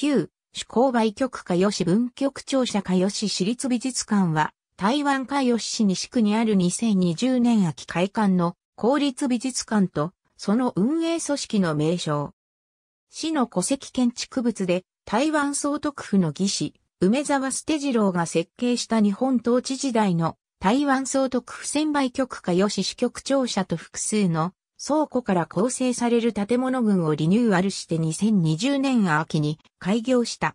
旧、主公売局かよし文局庁舎かよし市立美術館は、台湾かよし市西区にある2020年秋開館の公立美術館と、その運営組織の名称。市の戸籍建築物で、台湾総督府の技師、梅沢捨次郎が設計した日本統治時代の台湾総督府専売局かよし市局庁舎と複数の倉庫から構成される建物群をリニューアルして2020年秋に開業した。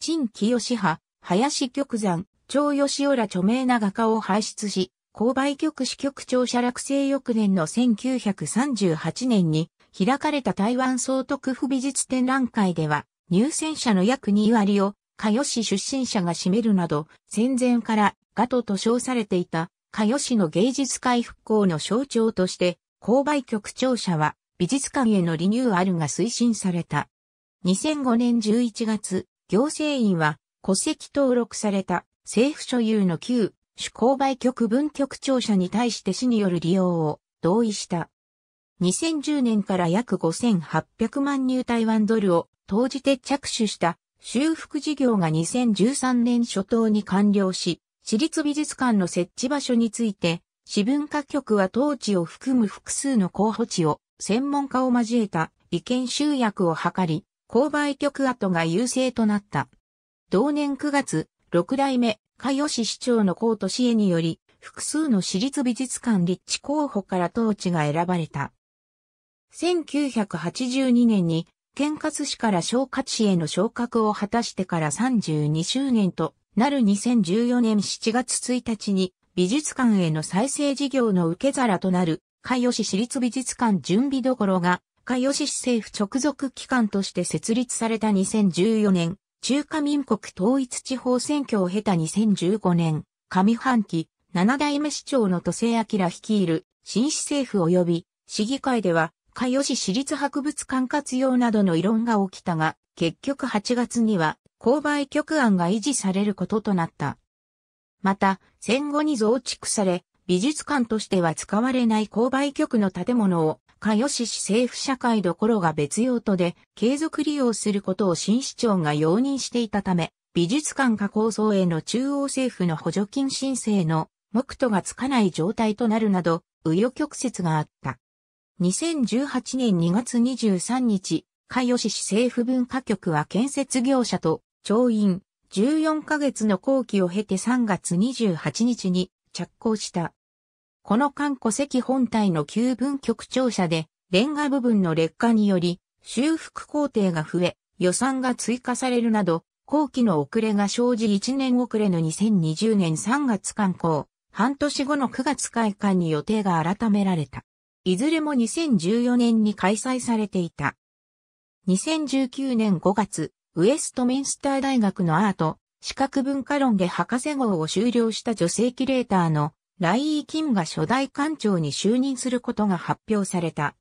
陳清派、林玉山、張吉浦著名な画家を輩出し、購買局支局長者落成翌年の1938年に開かれた台湾総督府美術展覧会では、入選者の約2割を、加よし出身者が占めるなど、戦前からガトと称されていた、加よしの芸術界復興の象徴として、購買局庁舎は美術館へのリニューアルが推進された。2005年11月、行政院は戸籍登録された政府所有の旧主購買局分局庁舎に対して市による利用を同意した。2010年から約5800万入台湾ドルを投じて着手した修復事業が2013年初頭に完了し、私立美術館の設置場所について私文化局は当地を含む複数の候補地を専門家を交えた意見集約を図り、購買局跡が優勢となった。同年9月、6代目、加吉市長の高都市へにより、複数の私立美術館立地候補から当地が選ばれた。1982年に、県活市から昇活市への昇格を果たしてから32周年となる2014年7月1日に、美術館への再生事業の受け皿となる、海吉市立美術館準備どころが、海吉市政府直属機関として設立された2014年、中華民国統一地方選挙を経た2015年、上半期、七代目市長の都政明率いる新市政府及び市議会では、海吉市立博物館活用などの異論が起きたが、結局8月には、購買局案が維持されることとなった。また、戦後に増築され、美術館としては使われない購買局の建物を、加吉市政府社会どころが別用途で継続利用することを新市長が容認していたため、美術館加工層への中央政府の補助金申請の目途がつかない状態となるなど、紆余曲折があった。2018年2月23日、加吉市政府文化局は建設業者と、調印、14ヶ月の後期を経て3月28日に着工した。この艦戸籍本体の旧分局庁舎で、レンガ部分の劣化により、修復工程が増え、予算が追加されるなど、後期の遅れが生じ1年遅れの2020年3月刊行、半年後の9月開館に予定が改められた。いずれも2014年に開催されていた。2019年5月、ウエストミンスター大学のアート、視覚文化論で博士号を修了した女性キュレーターのライー・キムが初代館長に就任することが発表された。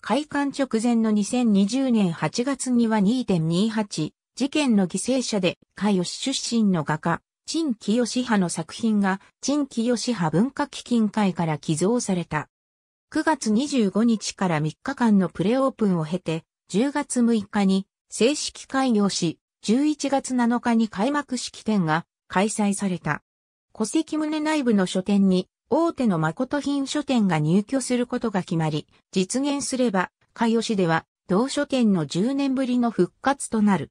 開館直前の2020年8月には2.28事件の犠牲者で、カヨシ出身の画家、チン・キヨシ派の作品が、チン・キヨシ派文化基金会から寄贈された。9月25日から3日間のプレオープンを経て、10月6日に正式開業し、11月7日に開幕式典が開催された。戸籍棟内部の書店に大手の誠品書店が入居することが決まり、実現すれば、海し。では同書店の10年ぶりの復活となる。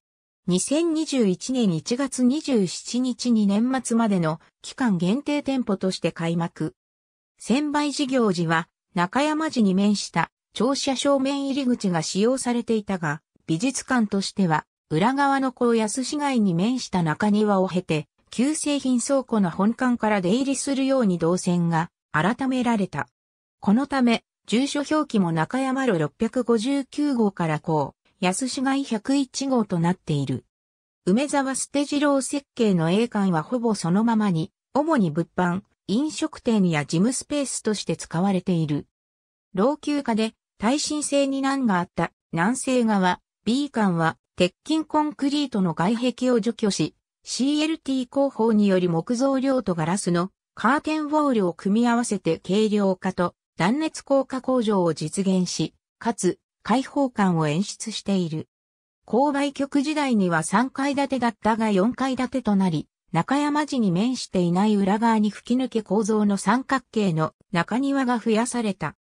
2021年1月27日に年末までの期間限定店舗として開幕。専売事業時は中山寺に面した庁舎正面入り口が使用されていたが、美術館としては、裏側の高安市街に面した中庭を経て、旧製品倉庫の本館から出入りするように動線が改められた。このため、住所表記も中山路659号からこう、安市街101号となっている。梅沢捨て次郎設計の栄館はほぼそのままに、主に物販、飲食店や事務スペースとして使われている。老朽化で耐震性に難があった南西側、B 管は鉄筋コンクリートの外壁を除去し、CLT 工法により木造量とガラスのカーテンウォールを組み合わせて軽量化と断熱効果向上を実現し、かつ開放感を演出している。購買局時代には3階建てだったが4階建てとなり、中山寺に面していない裏側に吹き抜け構造の三角形の中庭が増やされた。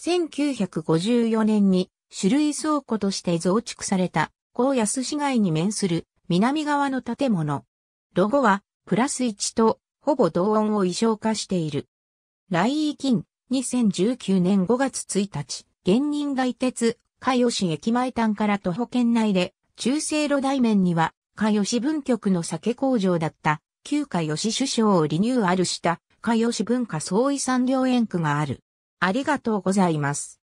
1954年に種類倉庫として増築された、高安市街に面する南側の建物。ロゴは、プラス1と、ほぼ同音を異常化している。来意金、2019年5月1日、現任外鉄、海吉駅前端から徒歩圏内で、中西路台面には、海吉分局の酒工場だった、旧海吉首相をリニューアルした、海吉文化総遺産業園区がある。ありがとうございます。